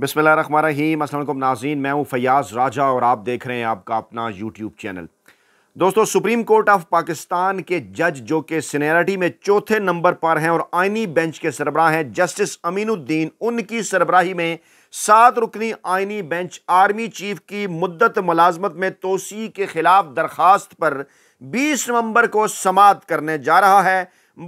बिसमिल अस्सलाम नाजीन मैं हूँ फयाज राजा और आप देख रहे हैं आपका अपना यूट्यूब चैनल दोस्तों सुप्रीम कोर्ट ऑफ पाकिस्तान के जज जो कि सीनियरिटी में चौथे नंबर पर हैं और आइनी बेंच के सरबराह हैं जस्टिस अमीनुद्दीन उनकी सरबराही में सात रुकनी आइनी बेंच आर्मी चीफ की मुद्दत मुलाजमत में तोसी के खिलाफ दरख्वास्त पर 20 नवंबर को समाप्त करने जा रहा है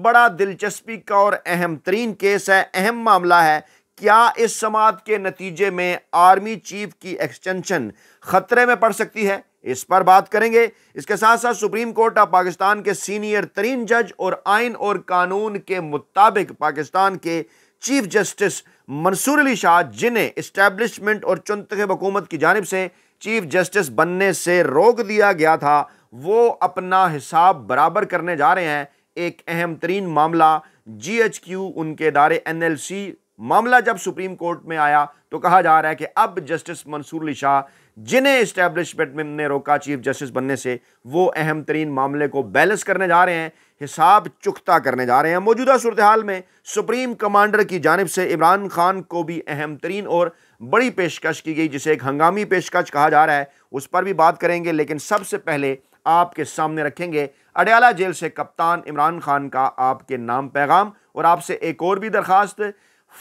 बड़ा दिलचस्पी का और अहम तरीन केस है अहम मामला है क्या इस समाप्त के नतीजे में आर्मी चीफ की एक्सटेंशन खतरे में पड़ सकती है इस पर बात करेंगे इसके साथ साथ सुप्रीम कोर्ट ऑफ पाकिस्तान के सीनियर तरीन जज और आइन और कानून के मुताबिक पाकिस्तान के चीफ जस्टिस मंसूर अली शाह जिन्हें इस्टेब्लिशमेंट और चुनतखब हुकूमत की जानब से चीफ जस्टिस बनने से रोक दिया गया था वो अपना हिसाब बराबर करने जा रहे हैं एक अहम तरीन मामला जी एच क्यू उनके दायरे एन एल सी मामला जब सुप्रीम कोर्ट में आया तो कहा जा रहा है कि अब जस्टिस मंसूर अली शाह जिन्हें इस्टेब्लिशमेंट में ने रोका चीफ जस्टिस बनने से वो अहम तरीन मामले को बैलेंस करने जा रहे हैं हिसाब चुकता करने जा रहे हैं मौजूदा सूरत हाल में सुप्रीम कमांडर की जानब से इमरान खान को भी अहम तरीन और बड़ी पेशकश की गई जिसे एक हंगामी पेशकश कहा जा रहा है उस पर भी बात करेंगे लेकिन सबसे पहले आपके सामने रखेंगे अडयाला जेल से कप्तान इमरान खान का आपके नाम पैगाम और आपसे एक और भी दरखास्त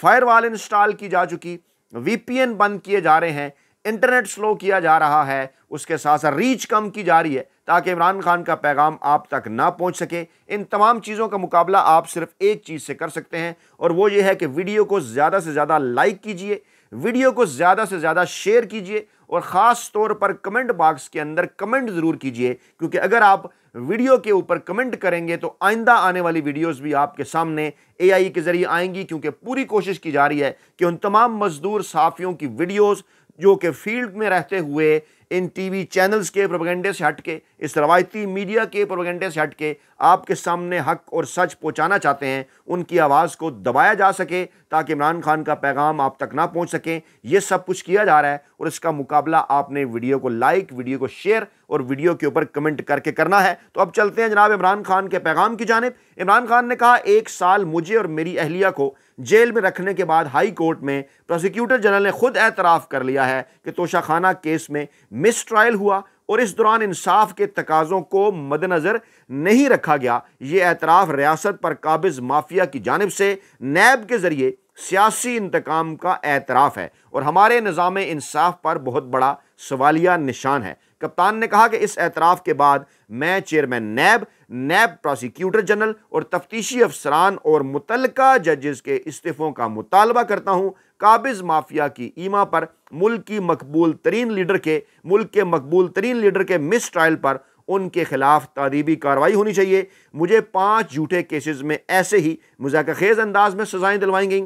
फायरवॉल इंस्टॉल की जा चुकी वीपीएन बंद किए जा रहे हैं इंटरनेट स्लो किया जा रहा है उसके साथ साथ रीच कम की जा रही है ताकि इमरान खान का पैगाम आप तक ना पहुंच सके इन तमाम चीज़ों का मुकाबला आप सिर्फ एक चीज़ से कर सकते हैं और वो ये है कि वीडियो को ज़्यादा से ज़्यादा लाइक कीजिए वीडियो को ज़्यादा से ज़्यादा शेयर कीजिए और ख़ास तौर पर कमेंट बॉक्स के अंदर कमेंट ज़रूर कीजिए क्योंकि अगर आप वीडियो के ऊपर कमेंट करेंगे तो आइंदा आने वाली वीडियोस भी आपके सामने एआई के ज़रिए आएंगी क्योंकि पूरी कोशिश की जा रही है कि उन तमाम मज़दूर साफ़ियों की वीडियोस जो कि फील्ड में रहते हुए इन टीवी चैनल्स के प्रोपगेंडे से हट के इस रवायती मीडिया के प्रोपगेंडे से हट के आपके सामने हक और सच पहुँचाना चाहते हैं उनकी आवाज़ को दबाया जा सके ताकि इमरान खान का पैगाम आप तक ना पहुँच सके ये सब कुछ किया जा रहा है और इसका मुकाबला आपने वीडियो को लाइक वीडियो को शेयर और वीडियो के ऊपर कमेंट करके करना है तो अब चलते हैं जनाब इमरान खान के पैगाम की जानब इमरान खान ने कहा एक साल मुझे और मेरी अहलिया को जेल में रखने के बाद हाई कोर्ट में प्रोसिक्यूटर जनरल ने खुद एतराफ़ कर लिया है कि तोशाखाना केस में मिस ट्रायल हुआ और इस दौरान इंसाफ के तकाजों को मदनज़र नहीं रखा गया ये एतराफ़ रियासत पर काबिज माफिया की जानब से नैब के ज़रिए सियासी इंतकाम का एतराफ़ है और हमारे निज़ाम इंसाफ पर बहुत बड़ा सवालिया निशान है कप्तान ने कहा कि इस एतराफ़ के बाद मैं chairman NAB NAB prosecutor general और तफ्तीशी अफसरान और मुतलका जजेस के इस्तीफ़ों का मुतालबा करता हूँ काबिज माफिया की ईमा पर मुल्क की मकबूल तरीन लीडर के मुल्क के मकबूल तरीन लीडर के मिस ट्रायल पर उनके खिलाफ तदीबी कार्रवाई होनी चाहिए मुझे पाँच झूठे केसेस में ऐसे ही मजाक खेज अंदाज में सजाएं दिलवाई गई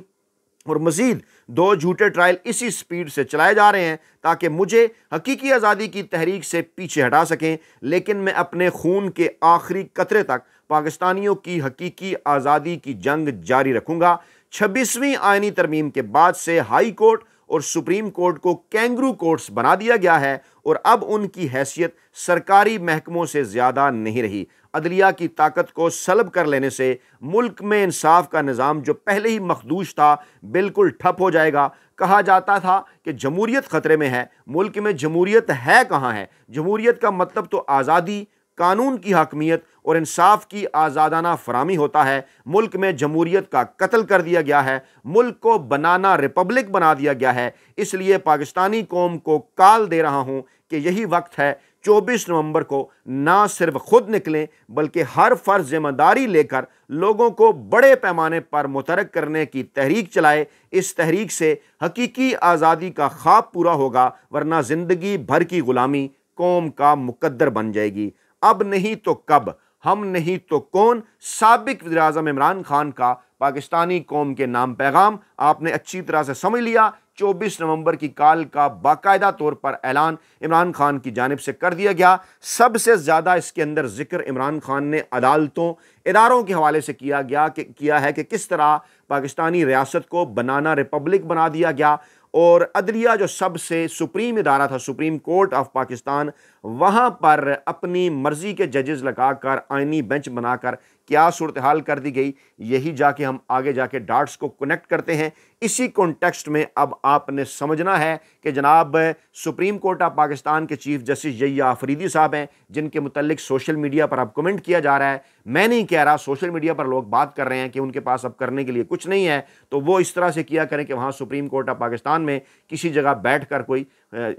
और मज़ीद दो झूठे ट्रायल इसी स्पीड से चलाए जा रहे हैं ताकि मुझे हकीकी आज़ादी की तहरीक से पीछे हटा सकें लेकिन मैं अपने खून के आखिरी कतरे तक पाकिस्तानियों की हकीकी आज़ादी की जंग जारी रखूँगा छब्बीसवीं आयनी तरमीम के बाद से हाई कोर्ट और सुप्रीम कोर्ट को कैंगरू कोर्ट्स बना दिया गया है और अब उनकी हैसियत सरकारी महकमों से ज़्यादा नहीं रही अदलिया की ताकत को सलब कर लेने से मुल्क में इंसाफ का निज़ाम जो पहले ही मखदूश था बिल्कुल ठप हो जाएगा कहा जाता था कि जमूरीत ख़तरे में है मुल्क में जमूरीत है कहाँ है जमूरीत का मतलब तो आज़ादी कानून की हकमियत और इंसाफ की आज़ादाना फरहमी होता है मुल्क में जमहूरीत का कत्ल कर दिया गया है मुल्क को बनाना रिपब्लिक बना दिया गया है इसलिए पाकिस्तानी कौम को काल दे रहा हूँ कि यही वक्त है चौबीस नवंबर को ना सिर्फ खुद निकलें बल्कि हर फर्ज जिम्मेदारी लेकर लोगों को बड़े पैमाने पर मुतरक करने की तहरीक चलाए इस तहरीक से हकीकी आज़ादी का ख्वाब पूरा होगा वरना ज़िंदगी भर की ग़ुलामी कौम का मुकद्दर बन जाएगी अब नहीं तो कब हम नहीं तो कौन सबक वजी अजम इमरान खान का पाकिस्तानी कौम के नाम पैगाम आपने अच्छी तरह से समझ लिया 24 नवंबर की काल का बाकायदा तौर पर ऐलान इमरान खान की जानब से कर दिया गया सबसे ज़्यादा इसके अंदर जिक्र इमरान खान ने अदालतों इदारों के हवाले से किया गया कि किया है कि किस तरह पाकिस्तानी रियासत को बनाना रिपब्लिक बना दिया गया और अदलिया जो सबसे सुप्रीम इदारा था सुप्रीम कोर्ट ऑफ पाकिस्तान वहाँ पर अपनी मर्ज़ी के जजेस लगाकर आइनी बेंच बनाकर क्या सूरत हाल कर दी गई यही जाके हम आगे जाके डार्ट्स को कनेक्ट करते हैं इसी कॉन्टेक्स्ट में अब आपने समझना है कि जनाब सुप्रीम कोर्ट ऑफ पाकिस्तान के चीफ जस्टिस जैया आफरीदी साहब हैं जिनके मतलब सोशल मीडिया पर अब कमेंट किया जा रहा है मैं नहीं कह रहा सोशल मीडिया पर लोग बात कर रहे हैं कि उनके पास अब करने के लिए कुछ नहीं है तो वो इस तरह से किया करें कि वहाँ सुप्रीम कोर्ट ऑफ पाकिस्तान में किसी जगह बैठ कर कोई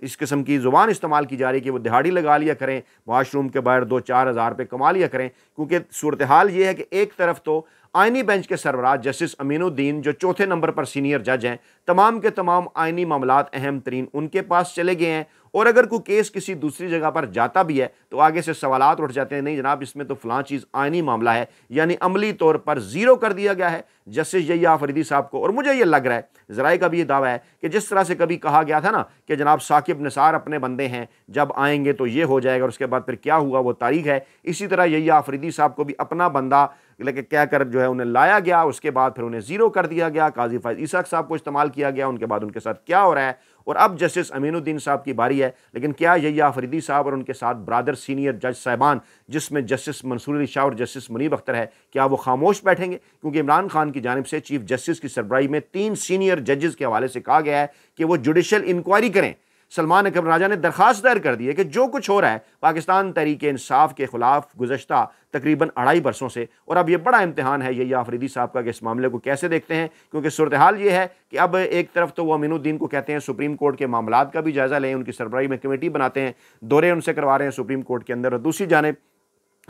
इस किस्म की ज़ुबान इस्तेमाल की जा रही है कि वो दिहाड़ी लगा लिया करें वाशरूम के बाहर दो चार हज़ार कमा लिया करें क्योंकि सूरत हाल यह है कि एक तरफ तो आइनी बेंच के सरबराज जस्टिस अमीनुद्दीन जो चौथे नंबर पर सीनियर जज हैं तमाम के तमाम आइनी मामला अहम तरीन उनके पास चले गए हैं और अगर कोई केस किसी दूसरी जगह पर जाता भी है तो आगे से सवाल उठ जाते हैं नहीं जनाब इसमें तो फलां चीज़ आइनी मामला है यानी अमली तौर पर ज़ीरो कर दिया गया है जस्टिस जया फरीदी साहब को और मुझे ये लग रहा है ज़राए का भी ये दावा है कि जिस तरह से कभी कहा गया था ना कि जनाब साकिब निसार अपने बंदे हैं जब आएंगे तो ये हो जाएगा और उसके बाद फिर क्या हुआ वो तारीख है इसी तरह यही आफरीदी साहब को भी अपना बंदा लेकिन क्या कर जो है उन्हें लाया गया उसके बाद फिर उन्हें ज़ीरो कर दिया गया काजी फैज इसक साहब को इस्तेमाल किया गया उनके बाद उनके साथ क्या हो रहा है और अब जस्टिस अमीनुद्दीन साहब की बारी है लेकिन क्या यही आफरीदी साहब और उनके साथ ब्रादर सीनियर जज साहबान जिसमें जस्टिस मंसूर अली शाह और जस्टिस मुनीब अख्तर है क्या वो खामोश बैठेंगे क्योंकि इमरान खान की जानब से चीफ जस्टिस की सरबराही में तीन सीनियर जजेस के हवाले से कहा गया है कि वो जुडिशल इंक्वायरी करें सलमान अकबर राजा ने दरख्वास्त दायर कर दी है कि जो कुछ हो रहा है पाकिस्तान तहरीक इंसाफ के खिलाफ गुजशत तकरीबन अढ़ाई बरसों से और अब यह बड़ा इम्तहान है यही आफरीदी साहब का कि इस मामले को कैसे देखते हैं क्योंकि सूरत हाल ये है कि अब एक तरफ तो वह अमीनुद्दीन को कहते हैं सुप्रीम कोर्ट के मामला का भी जायज़ा लें उनकी सरबराही में कमेटी बनाते हैं दौरे उनसे करवा रहे हैं सुप्रीम कोर्ट के अंदर और दूसरी जानब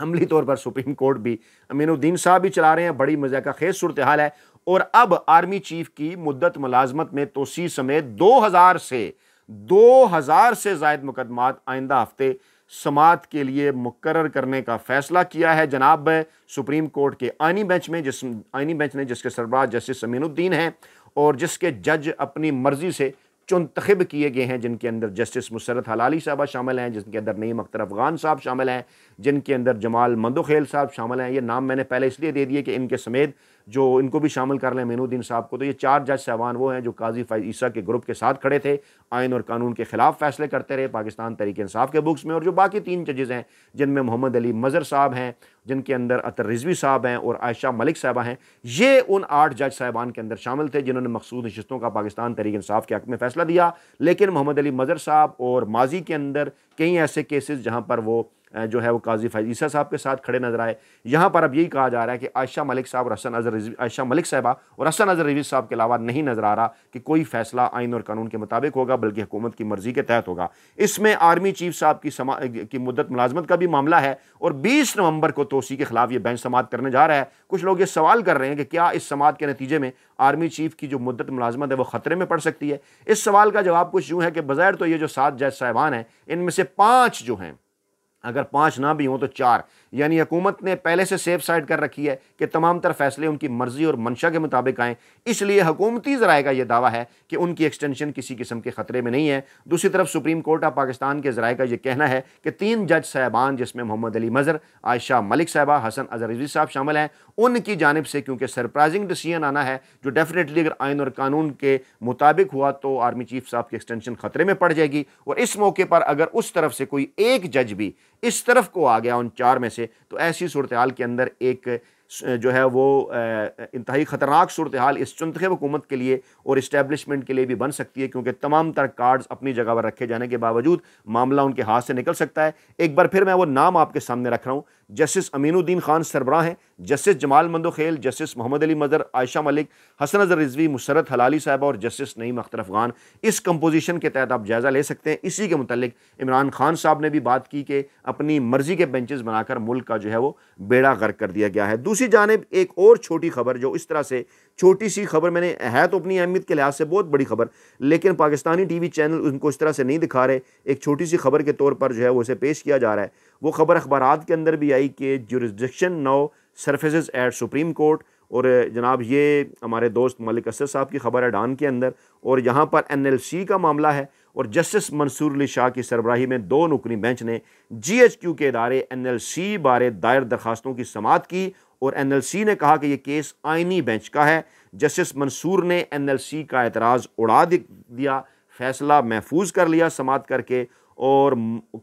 अमली तौर पर सुप्रीम कोर्ट भी अमीनुद्दीन साहब भी चला रहे हैं बड़ी मजाक खेज सूरत हाल है और अब आर्मी चीफ की मुद्दत मुलाजमत में तोसी समेत दो हज़ार से दो हज़ार से जायद मुकदमात आइंदा हफ्ते समात के लिए मुकर करने का फैसला किया है जनाब सुप्रीम कोर्ट के आइनी बेंच में जिस आइनी बेंच ने जिसके सरबराह जस्टिस समीनुद्दीन हैं और जिसके जज अपनी मर्ज़ी से चुनतखब किए गए हैं जिनके अंदर जस्टिस मुसरत हलाली साहबा शामिल हैं जिनके अंदर नईम अख्तर अफगान साहब शामिल हैं जिनके अंदर जमाल मंदोखेल साहब शामिल हैं ये नाम मैंने पहले इसलिए दे दिए कि इनके समेत जो इनको भी शामिल कर लें मीनुद्दीन साहब को तो ये चार जज साहबान वो हैं जो काजी फैज ईसा के ग्रुप के साथ खड़े थे आयन और कानून के खिलाफ फैसले करते रहे पाकिस्तान तरीके इंसाफ के बुक्स में और जो बाकी तीन जजेज़ हैं जिनमें मोहम्मद अली मज़र साहब हैं जिनके अंदर अतर रिजवी साहब हैं और आयशा मलिक साहबा हैं ये उन आठ जज साहबान के अंदर शामिल थे जिन्होंने मखसूद नशस्तों का पाकिस्तान तरीके इंसाफ के हक में फ़ैसला दिया लेकिन मोहम्मद अली मज़र साहब और माजी के अंदर कई ऐसे केसेज़ जहाँ पर वो जो है वो काजी फैज ईसा साहब के साथ खड़े नजर आए यहाँ पर अब यही कहा जा रहा है कि आयशा मलिक साहब और हसन अजर आयशा मलिक साहबा और हसन अजर रजीज साहब के अलावा नहीं नजर आ रहा कि कोई फैसला आइन और कानून के मुताबिक होगा बल्कि हुकूमत की मर्जी के तहत होगा इसमें आर्मी चीफ साहब की समा की मुद्दत मुलाजमत का भी मामला है और बीस नवंबर को तोसी के खिलाफ ये बेंच समात करने जा रहा है कुछ लोग ये सवाल कर रहे हैं कि क्या इस समात के नतीजे में आर्मी चीफ की जो मुद्दत मुलाजमत है वो ख़तरे में पड़ सकती है इस सवाल का जवाब कुछ यूँ है कि बज़ैर तो ये जो सात जज साहबान हैं इनमें से पाँच जो हैं अगर पाँच ना भी हों तो चार यानी हुकूमत ने पहले से सेफ साइड कर रखी है कि तमाम तर फैसले उनकी मर्जी और मंशा के मुताबिक आएँ इसलिए हकूमती ज़राए का यह दावा है कि उनकी एक्सटेंशन किसी किस्म के ख़तरे में नहीं है दूसरी तरफ सुप्रीम कोर्ट ऑफ पाकिस्तान के ज़राए का यह कहना है कि तीन जज साहबान जिसमें मोहम्मद अली मज़र आयशा मलिक साहबा हसन अजरजी साहब शामिल हैं उनकी जानब से क्योंकि सरप्राइजिंग डिसीजन आना है जो डेफिनेटली अगर आयन और कानून के मुताबिक हुआ तो आर्मी चीफ साहब की एक्सटेंशन ख़तरे में पड़ जाएगी और इस मौके पर अगर उस तरफ से कोई एक जज भी इस तरफ को आ गया उन चार में से से तो ऐसी सूरत हाल के अंदर एक जो है वो इंतहाई ख़तरनाक सूरत हाल इस चुनतखब हुकूमत के लिए और इस्टेबलिशमेंट के लिए भी बन सकती है क्योंकि तमाम तर कार्ड्स अपनी जगह पर रखे जाने के बावजूद मामला उनके हाथ से निकल सकता है एक बार फिर मैं वो नाम आपके सामने रख रहा हूँ जस्टिस अमीनुद्दीन खान सरबराह हैं justice Jamal Mandokhel justice Mohammad Ali Mazhar Ayesha Malik Hasan Azhar Rizvi मुसरत हलाली साहब और जस्टिस नईम अख्तर अफगान इस कंपोजिशन के तहत आप जायज़ा ले सकते हैं इसी के मतलब इमरान खान साहब ने भी बात की कि अपनी मर्ज़ी के बेंचेस बनाकर मुल्क का जो है वो बेड़ा गर्क कर दिया गया है दूसरी जानब एक और छोटी खबर जो इस तरह से छोटी सी खबर मैंने है तो अपनी अहमियत के लिहाज से बहुत बड़ी खबर लेकिन पाकिस्तानी टी वी चैनल उनको इस तरह से नहीं दिखा रहे एक छोटी सी खबर के तौर पर जो है वो इसे पेश किया जा रहा है वो खबर अखबार के अंदर भी आई कि jurisdiction now surfaces at supreme court और uh, जनाब ये हमारे दोस्त मलिक असर साहब की खबर है डान के अंदर और यहाँ पर एनएलसी का मामला है और जस्टिस मंसूर अली शाह की सरबराही में दो नौकरी बेंच ने जी एच क्यू के इदारे एन एल सी बारे दायर दरखास्तों की समात की और एन एल सी ने कहा कि यह केस आइनी बेंच का है जस्टिस मंसूर ने एन एल सी का एतराज़ उड़ा दिया फैसला महफूज कर लिया समात करके और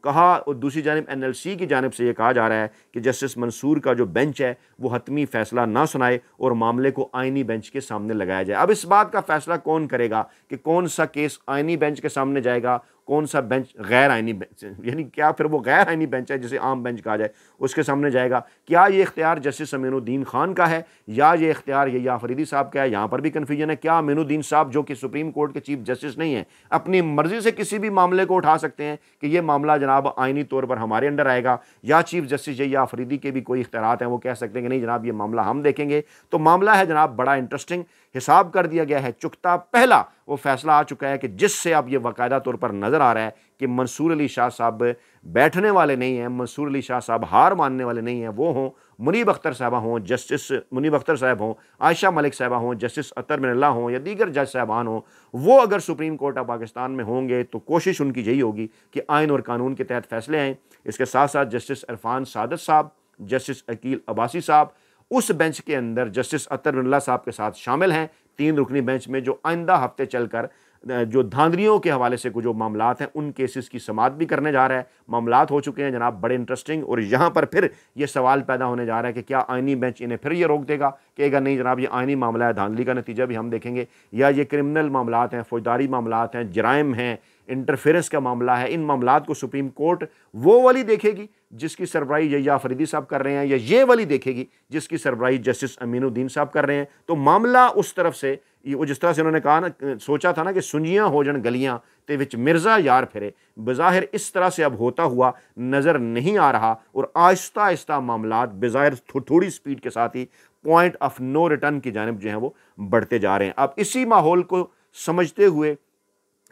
कहा और दूसरी जानब एन एल सी की जानब से यह कहा जा रहा है कि जस्टिस मंसूर का जो बेंच है वो हतमी फैसला ना सुनाए और मामले को आइनी बेंच के सामने लगाया जाए अब इस बात का फैसला कौन करेगा कि कौन सा केस आइनी बेंच के सामने जाएगा कौन सा बेंच गैर आइनी बेंच यानी क्या फिर वो गैर आइनी बेंच है जिसे आम बेंच कहा जाए उसके सामने जाएगा क्या ये इख्तियार जस्टिस अमीनुद्दीन खान का है या ये इख्तियार या फरीदी साहब का है यहाँ पर भी कन्फ्यूजन है क्या अमीनुद्दीन साहब जो कि सुप्रीम कोर्ट के चीफ जस्टिस नहीं है अपनी मर्जी से किसी भी मामले को उठा सकते हैं कि ये मामला जनाब आइनी तौर पर हमारे अंडर आएगा या चीफ जस्टिस या फरीदी के भी कोई इख्तियार हैं वो कह सकते हैं कि नहीं जनाब ये मामला हम देखेंगे तो मामला है जनाब बड़ा इंटरेस्टिंग हिसाब कर दिया गया है चुकता पहला वो फैसला आ चुका है कि जिससे अब ये बाकायदा तौर पर नज़र आ रहा है कि मंसूर अली शाह साहब बैठने वाले नहीं हैं मंसूर अली शाह साहब हार मानने वाले नहीं हैं वो हों मुनीब अख्तर साहबा हों जस्टिस मुनीब अख्तर साहब हों आयशा मलिक साहबा हों जस्टिस अतर मिनल्ला हों या दीगर जज साहबान हों वो अगर सुप्रीम कोर्ट ऑफ पाकिस्तान में होंगे तो कोशिश उनकी यही होगी कि आयन और कानून के तहत फैसले आएँ इसके साथ साथ जस्टिस इरफान सादत साहब जस्टिस अकील अब्बासी साहब उस बेंच के अंदर जस्टिस अतर बिरला साहब के साथ शामिल हैं तीन रुकनी बेंच में जो आइंदा हफ्ते चलकर जो धांधलियों के हवाले से जो मामला हैं उन केसेस की समात भी करने जा रहा है मामला हो चुके हैं जनाब बड़े इंटरेस्टिंग और यहाँ पर फिर ये सवाल पैदा होने जा रहा है कि क्या आइनी बेंच इन्हें फिर ये रोक देगा कहेगा नहीं जनाब ये आइनी मामला है धांधली का नतीजा भी हम देखेंगे या ये क्रिमिनल मामला हैं फौजदारी मामला हैं जराइम हैं इंटरफेरेंस का मामला है इन मामला को सुप्रीम कोर्ट वो वाली देखेगी जिसकी सरबराही यया फरीदी साहब कर रहे हैं या ये वाली देखेगी जिसकी सरबराही जस्टिस अमीनुद्दीन साहब कर रहे हैं तो मामला उस तरफ से वो जिस तरह से उन्होंने कहा ना सोचा था ना कि सुनियाँ हो जन गलियाँ तो बिच मिर्ज़ा यार फिरे बज़ाहिर इस तरह से अब होता हुआ नज़र नहीं आ रहा और आहिस्ता आहिस्ता मामला बज़ाहिर थो, थोड़ी स्पीड के साथ ही पॉइंट ऑफ नो रिटर्न की जानब जो है वो बढ़ते जा रहे हैं अब इसी माहौल को समझते हुए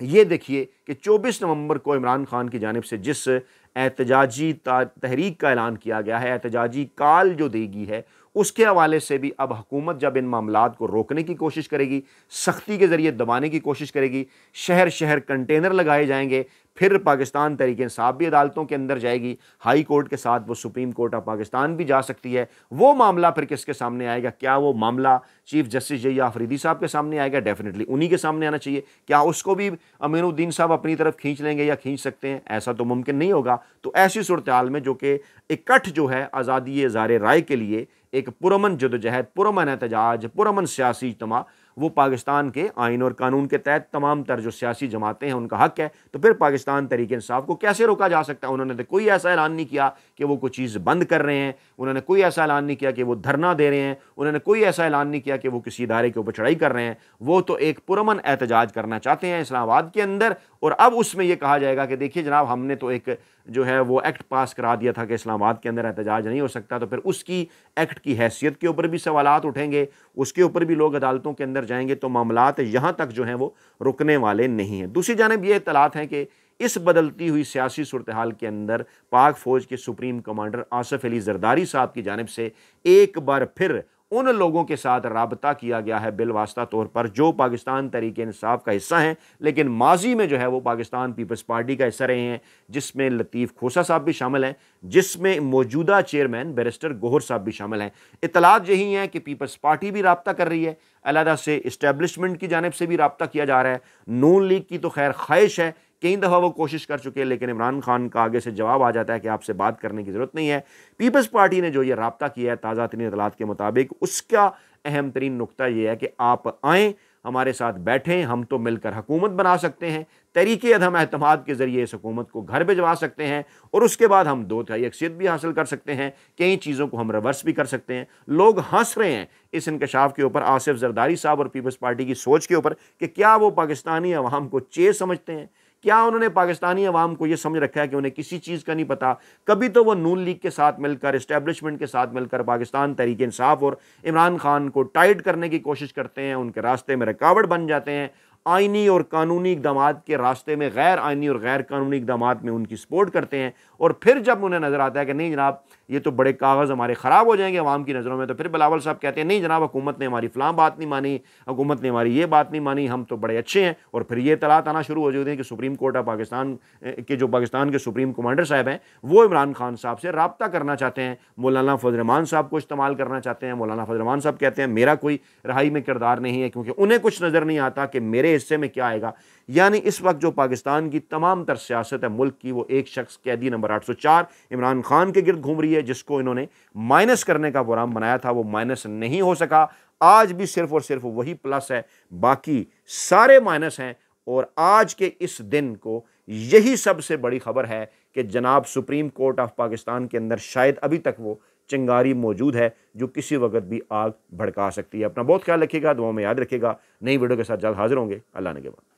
ये देखिए कि 24 नवंबर को इमरान खान की जानब से जिस एहतजाजी तहरीक का ऐलान किया गया है एहतजाजी काल जो देगी है उसके हवाले से भी अब हुकूमत जब इन मामला को रोकने की कोशिश करेगी सख्ती के ज़रिए दबाने की कोशिश करेगी शहर शहर कंटेनर लगाए जाएंगे फिर पाकिस्तान तरीके इंसाफ भी अदालतों के अंदर जाएगी हाई कोर्ट के साथ वो सुप्रीम कोर्ट ऑफ पाकिस्तान भी जा सकती है वो मामला फिर किसके सामने आएगा क्या वो मामला चीफ जस्टिस जैया आफरीदी साहब के सामने आएगा डेफिनेटली उन्हीं के सामने आना चाहिए क्या उसको भी अमीनुद्दीन साहब अपनी तरफ खींच लेंगे या खींच सकते हैं ऐसा तो मुमकिन नहीं होगा तो ऐसी सूरत हाल में जो कि इकट्ठ जो है आज़ादी इज़ार राय के लिए एक पुरमन जदोजहद पुरमन एहतजाज पुरमन सियासी इजमा वो पाकिस्तान के आइन और कानून के तहत तमाम तर जो सियासी जमातें हैं उनका हक है तो फिर पाकिस्तान तरीक इंसाफ को कैसे रोका जा सकता है उन्होंने तो कोई ऐसा ऐलान नहीं किया कि वो कोई चीज़ बंद कर रहे हैं उन्होंने कोई ऐसा ऐलान नहीं किया कि वो धरना दे रहे हैं उन्होंने कोई ऐसा ऐलान नहीं किया कि वो किसी इदारे के ऊपर चढ़ाई कर रहे हैं वो तो एक पुरमन एहतजाज करना चाहते हैं इस्लामाबाद के अंदर और अब उसमें यह कहा जाएगा कि देखिए जनाब हमने तो एक जो है वो एक्ट पास करा दिया था कि इस्लामाबाद के अंदर एहतजाज नहीं हो सकता तो फिर उसकी एक्ट की हैसियत के ऊपर भी सवाल उठेंगे उसके ऊपर भी लोग अदालतों के अंदर जाएंगे तो मामला यहाँ तक जो हैं वो रुकने वाले नहीं हैं दूसरी जानब ये इतलात हैं कि इस बदलती हुई सियासी सूरत हाल के अंदर पाक फ़ौज के सुप्रीम कमांडर आसफ़ अली जरदारी साहब की जानब से एक बार फिर उन लोगों के साथ रबता किया गया है बिलवास्ता तौर पर जो पाकिस्तान तरीके इंसाफ का हिस्सा हैं लेकिन माजी में जो है वो पाकिस्तान पीपल्स पार्टी का हिस्सा रहे हैं जिसमें लतीफ़ खोसा साहब भी शामिल हैं जिसमें मौजूदा चेयरमैन बैरिस्टर गोहर साहब भी शामिल हैं इतलात यही हैं कि पीपल्स पार्टी भी रबता कर रही है अलहदा से इस्टेबलिशमेंट की जानब से भी रबता किया जा रहा है नून लीग की तो खैर ख्वाहिश है कई दफ़ा वो कोशिश कर चुके हैं लेकिन इमरान खान का आगे से जवाब आ जाता है कि आपसे बात करने की ज़रूरत नहीं है पीपल्स पार्टी ने जो ये रबता किया है ताज़ा तरीन अदलात के मुताबिक उसका अहम तरीन नुकता यह है कि आप आएँ हमारे साथ बैठें हम तो मिलकर हुकूमत बना सकते हैं तरीके अदम अहतमाद के ज़रिए इस हुकूमत को घर भिजवा सकते हैं और उसके बाद हम दो तिहाई अक्सियत भी हासिल कर सकते हैं कई चीज़ों को हम रिवर्स भी कर सकते हैं लोग हंस रहे हैं इस इंकशाफ के ऊपर आसिफ जरदारी साहब और पीपल्स पार्टी की सोच के ऊपर कि क्या वो पाकिस्तानी अवाम को चे समझते हैं क्या उन्होंने पाकिस्तानी अवाम को यह समझ रखा है कि उन्हें किसी चीज़ का नहीं पता कभी तो वो नून लीग के साथ मिलकर स्टैब्लिशमेंट के साथ मिलकर पाकिस्तान तहरीक इंसाफ और इमरान खान को टाइट करने की कोशिश करते हैं उनके रास्ते में रुकावट बन जाते हैं आइनी और कानूनी इकदाम के रास्ते में गैर आइनी और गैर कानूनी इकदाम में उनकी सपोर्ट करते हैं और फिर जब उन्हें नज़र आता है कि नहीं जनाब ये तो बड़े कागज़ हमारे ख़राब हो जाएंगे आवाम की नज़रों में तो फिर बिलावल साहब कहते हैं नहीं जनाब हुकूमत ने हमारी फ़लाँ बात नहीं मानी हुकूमत ने हमारी ये बात नहीं मानी हम तो बड़े अच्छे हैं और फिर ये तलात आना शुरू हो जाती है कि सुप्रीम कोर्ट ऑफ पाकिस्तान के जो पाकिस्तान के सुप्रीम कमांडर साहब हैं वो इमरान खान साहब से रबता करना चाहते हैं मौलाना फजरमान साहब को इस्तेमाल करना चाहते हैं मौलाना फजरमान साहब कहते हैं मेरा कोई रहाई में किरदार नहीं है क्योंकि उन्हें कुछ नज़र नहीं आता कि मेरे हिस्से में क्या आएगा यानी इस वक्त जो पाकिस्तान की तमाम तर सियासत है मुल्क की वो एक शख्स कैदी नंबर आठ सौ चार इमरान खान के गिरद घूम रही है जिसको इन्होंने माइनस करने का प्रोग्राम बनाया था वो माइनस नहीं हो सका आज भी सिर्फ और सिर्फ वही प्लस है बाकी सारे माइनस हैं और आज के इस दिन को यही सबसे बड़ी खबर है कि जनाब सुप्रीम कोर्ट ऑफ पाकिस्तान के अंदर शायद अभी तक वो चिंगारी मौजूद है जो किसी वक्त भी आग भड़का सकती है अपना बहुत ख्याल रखिएगा दुआओं में याद रखिएगा नई वीडियो के साथ जल्द हाजिर होंगे अल्लाह ने के बाद